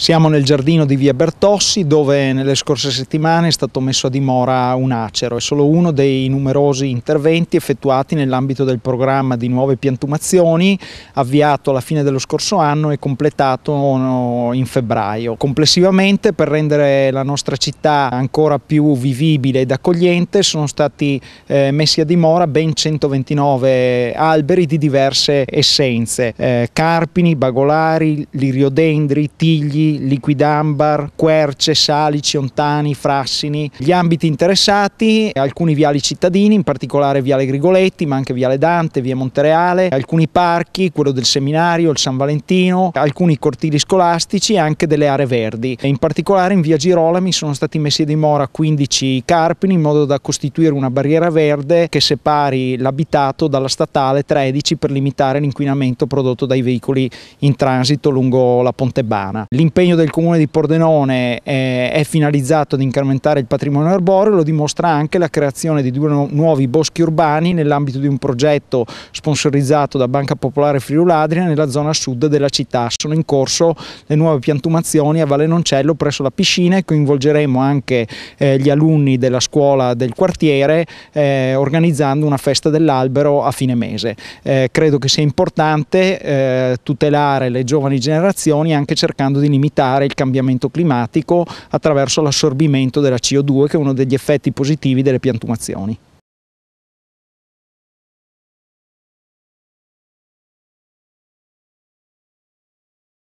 Siamo nel giardino di via Bertossi dove nelle scorse settimane è stato messo a dimora un acero. È solo uno dei numerosi interventi effettuati nell'ambito del programma di nuove piantumazioni avviato alla fine dello scorso anno e completato in febbraio. Complessivamente per rendere la nostra città ancora più vivibile ed accogliente sono stati eh, messi a dimora ben 129 alberi di diverse essenze, eh, carpini, bagolari, liriodendri, tigli, Liquidambar, Querce, Salici, Ontani, Frassini, gli ambiti interessati, alcuni viali cittadini, in particolare Viale Grigoletti, ma anche Viale Dante, Via Montereale, alcuni parchi, quello del seminario, il San Valentino, alcuni cortili scolastici e anche delle aree verdi. In particolare in Via Girolami sono stati messi a dimora 15 carpini in modo da costituire una barriera verde che separi l'abitato dalla statale 13 per limitare l'inquinamento prodotto dai veicoli in transito lungo la Pontebana l'impegno del comune di Pordenone eh, è finalizzato ad incrementare il patrimonio arboreo, lo dimostra anche la creazione di due nuovi boschi urbani nell'ambito di un progetto sponsorizzato da Banca Popolare Friuladria nella zona sud della città. Sono in corso le nuove piantumazioni a Valenoncello presso la piscina e coinvolgeremo anche eh, gli alunni della scuola del quartiere eh, organizzando una festa dell'albero a fine mese. credo che sia importante tutelare le giovani generazioni anche cercando di limitare limitare il cambiamento climatico attraverso l'assorbimento della CO2 che è uno degli effetti positivi delle piantumazioni.